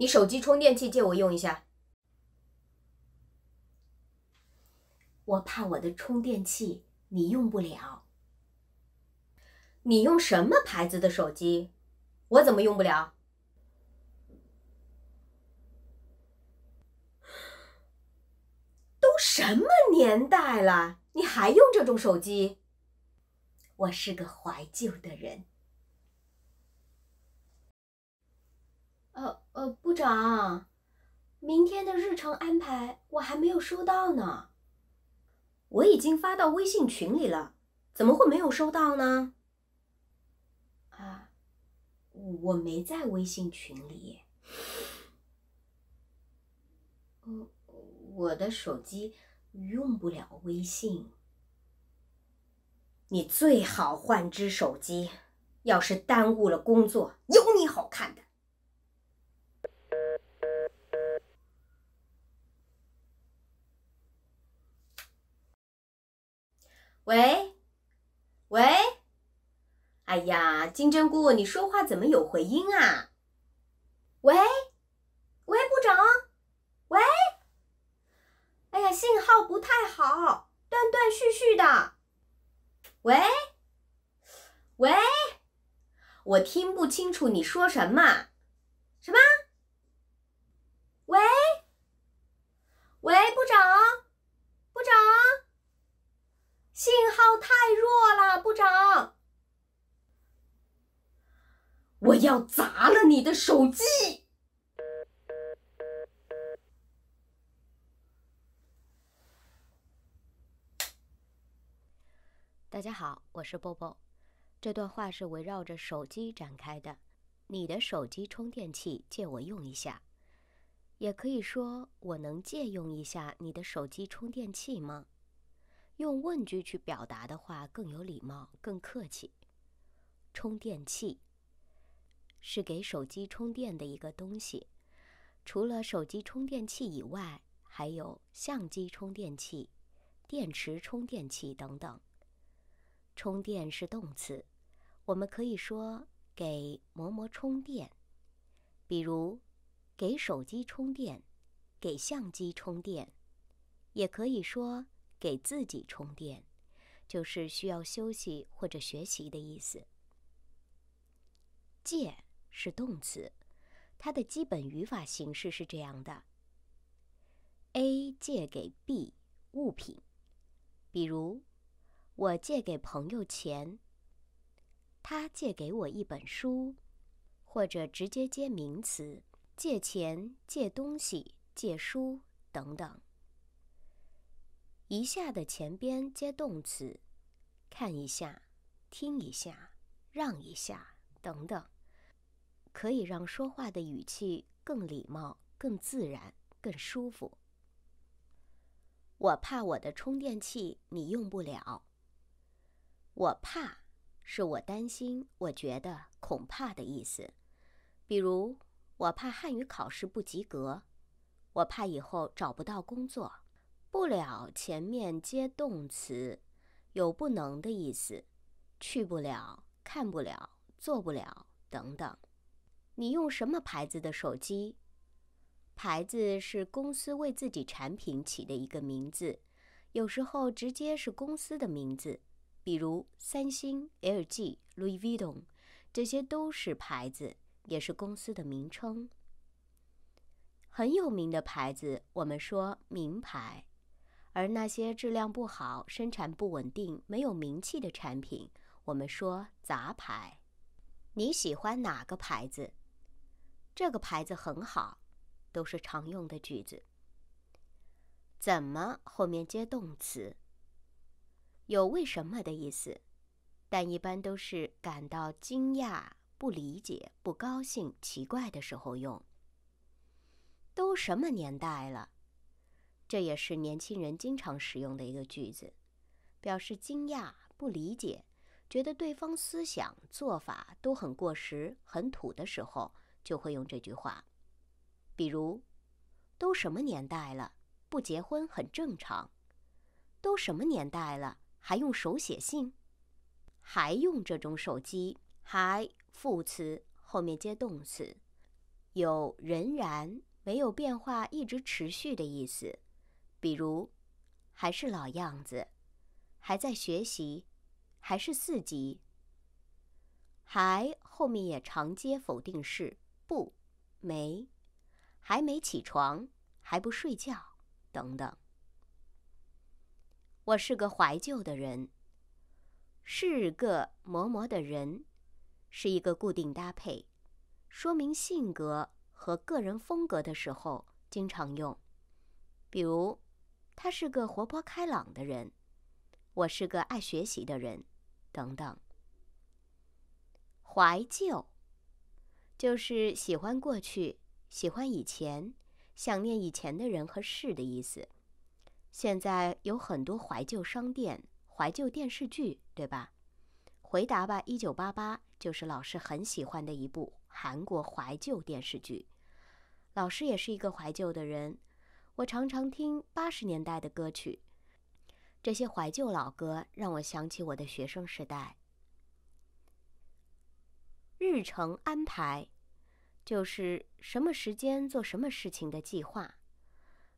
你手机充电器借我用一下，我怕我的充电器你用不了。你用什么牌子的手机？我怎么用不了？都什么年代了，你还用这种手机？我是个怀旧的人。呃呃，部长，明天的日程安排我还没有收到呢。我已经发到微信群里了，怎么会没有收到呢？啊，我没在微信群里。我的手机用不了微信。你最好换只手机，要是耽误了工作，有你好看的。喂，喂，哎呀，金针菇，你说话怎么有回音啊？喂，喂，部长，喂，哎呀，信号不太好，断断续续的。喂，喂，我听不清楚你说什么，什么？喂，喂，部长，部长。太弱了，部长！我要砸了你的手机！大家好，我是波波。这段话是围绕着手机展开的。你的手机充电器借我用一下，也可以说我能借用一下你的手机充电器吗？用问句去表达的话，更有礼貌、更客气。充电器是给手机充电的一个东西，除了手机充电器以外，还有相机充电器、电池充电器等等。充电是动词，我们可以说给某某充电，比如给手机充电、给相机充电，也可以说。给自己充电，就是需要休息或者学习的意思。借是动词，它的基本语法形式是这样的：A 借给 B 物品，比如我借给朋友钱，他借给我一本书，或者直接接名词，借钱、借东西、借书等等。一下的前边接动词，看一下，听一下，让一下，等等，可以让说话的语气更礼貌、更自然、更舒服。我怕我的充电器你用不了。我怕是，我担心，我觉得恐怕的意思。比如，我怕汉语考试不及格，我怕以后找不到工作。不了，前面接动词，有不能的意思。去不了，看不了，做不了，等等。你用什么牌子的手机？牌子是公司为自己产品起的一个名字，有时候直接是公司的名字，比如三星、LG、Louis Vuitton，这些都是牌子，也是公司的名称。很有名的牌子，我们说名牌。而那些质量不好、生产不稳定、没有名气的产品，我们说杂牌。你喜欢哪个牌子？这个牌子很好，都是常用的句子。怎么后面接动词，有为什么的意思，但一般都是感到惊讶、不理解、不高兴、奇怪的时候用。都什么年代了？这也是年轻人经常使用的一个句子，表示惊讶、不理解，觉得对方思想做法都很过时、很土的时候，就会用这句话。比如，都什么年代了，不结婚很正常；都什么年代了，还用手写信，还用这种手机，还副词后面接动词，有仍然没有变化、一直持续的意思。比如，还是老样子，还在学习，还是四级。还后面也常接否定式，不，没，还没起床，还不睡觉，等等。我是个怀旧的人，是个磨磨的人，是一个固定搭配，说明性格和个人风格的时候经常用，比如。他是个活泼开朗的人，我是个爱学习的人，等等。怀旧就是喜欢过去，喜欢以前，想念以前的人和事的意思。现在有很多怀旧商店、怀旧电视剧，对吧？回答吧，《一九八八》就是老师很喜欢的一部韩国怀旧电视剧。老师也是一个怀旧的人。我常常听八十年代的歌曲，这些怀旧老歌让我想起我的学生时代。日程安排就是什么时间做什么事情的计划。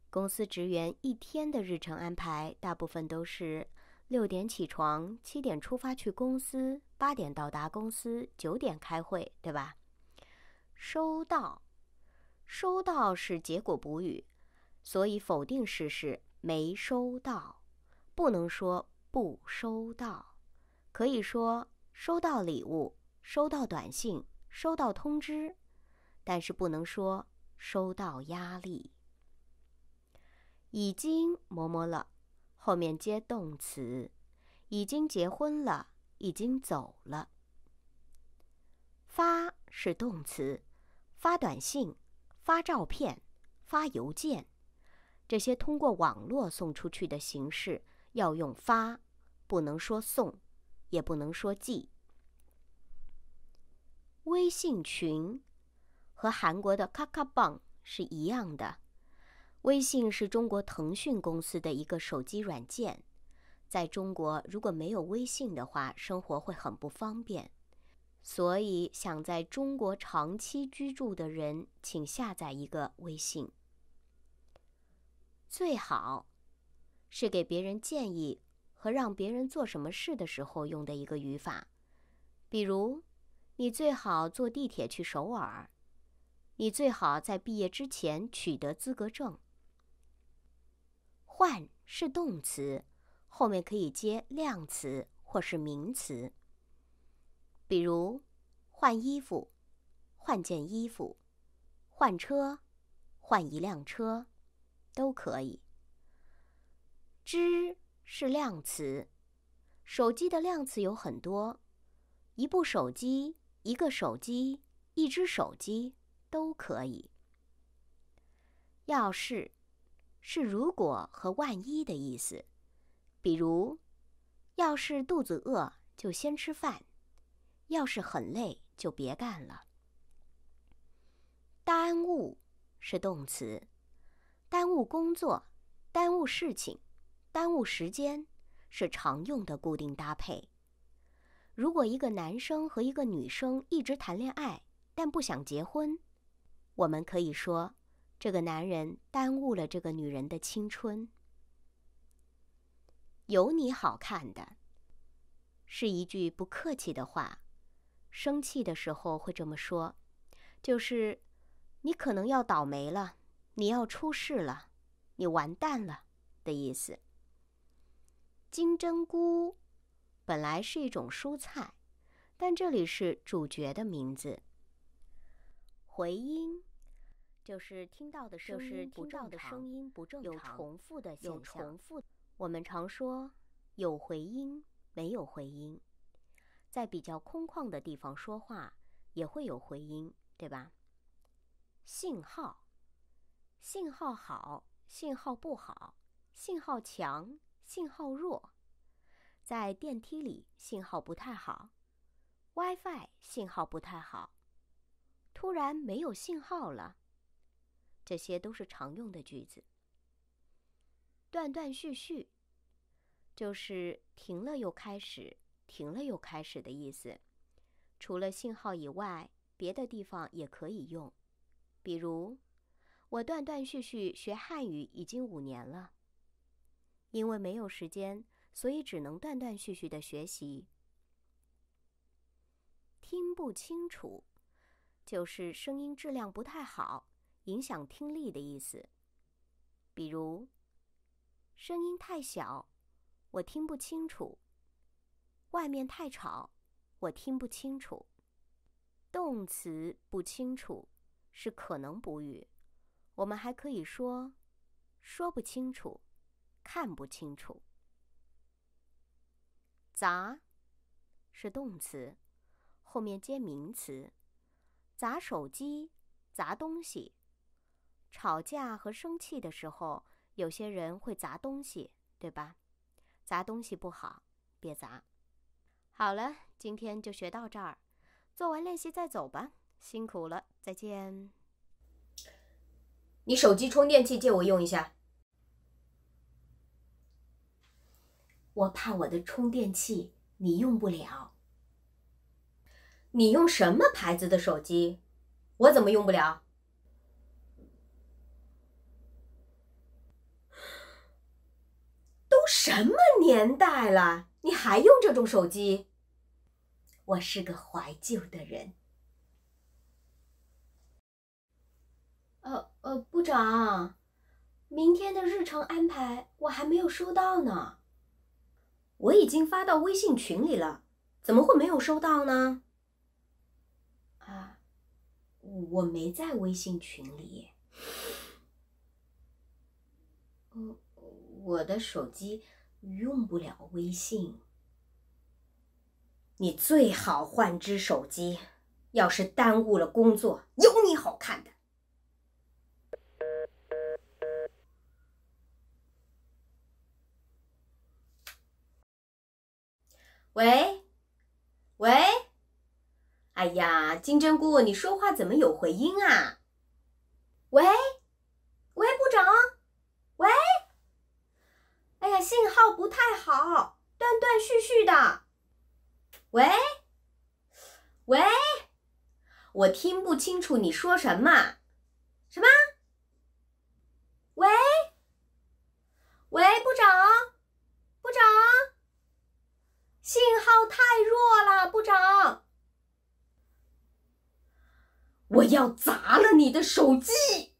公司职员一天的日程安排大部分都是六点起床，七点出发去公司，八点到达公司，九点开会，对吧？收到，收到是结果补语。所以否定式是没收到，不能说不收到，可以说收到礼物、收到短信、收到通知，但是不能说收到压力。已经么么了，后面接动词，已经结婚了，已经走了。发是动词，发短信、发照片、发邮件。这些通过网络送出去的形式要用发，不能说送，也不能说寄。微信群和韩国的 Kakabang 是一样的。微信是中国腾讯公司的一个手机软件，在中国如果没有微信的话，生活会很不方便。所以，想在中国长期居住的人，请下载一个微信。最好，是给别人建议和让别人做什么事的时候用的一个语法。比如，你最好坐地铁去首尔。你最好在毕业之前取得资格证。换是动词，后面可以接量词或是名词。比如，换衣服，换件衣服，换车，换一辆车。都可以。知是量词，手机的量词有很多，一部手机、一个手机、一只手机都可以。要是是如果和万一的意思，比如，要是肚子饿就先吃饭，要是很累就别干了。耽误是动词。耽误工作，耽误事情，耽误时间，是常用的固定搭配。如果一个男生和一个女生一直谈恋爱，但不想结婚，我们可以说这个男人耽误了这个女人的青春。有你好看的，是一句不客气的话，生气的时候会这么说，就是你可能要倒霉了。你要出事了，你完蛋了的意思。金针菇本来是一种蔬菜，但这里是主角的名字。回音就是听到的声音不正常，有重复的现象。我们常说有回音，没有回音。在比较空旷的地方说话也会有回音，对吧？信号。信号好，信号不好，信号强，信号弱，在电梯里信号不太好，WiFi 信号不太好，突然没有信号了，这些都是常用的句子。断断续续，就是停了又开始，停了又开始的意思。除了信号以外，别的地方也可以用，比如。我断断续续学汉语已经五年了，因为没有时间，所以只能断断续续的学习。听不清楚，就是声音质量不太好，影响听力的意思。比如，声音太小，我听不清楚；外面太吵，我听不清楚。动词不清楚，是可能补语。我们还可以说，说不清楚，看不清楚。砸，是动词，后面接名词。砸手机，砸东西。吵架和生气的时候，有些人会砸东西，对吧？砸东西不好，别砸。好了，今天就学到这儿。做完练习再走吧。辛苦了，再见。你手机充电器借我用一下，我怕我的充电器你用不了。你用什么牌子的手机？我怎么用不了？都什么年代了，你还用这种手机？我是个怀旧的人。呃呃，部长，明天的日程安排我还没有收到呢。我已经发到微信群里了，怎么会没有收到呢？啊，我没在微信群里。嗯，我的手机用不了微信。你最好换只手机，要是耽误了工作，有你好看的。喂，喂，哎呀，金针菇，你说话怎么有回音啊？喂，喂，部长，喂，哎呀，信号不太好，断断续续的。喂，喂，我听不清楚你说什么。我要砸了你的手机！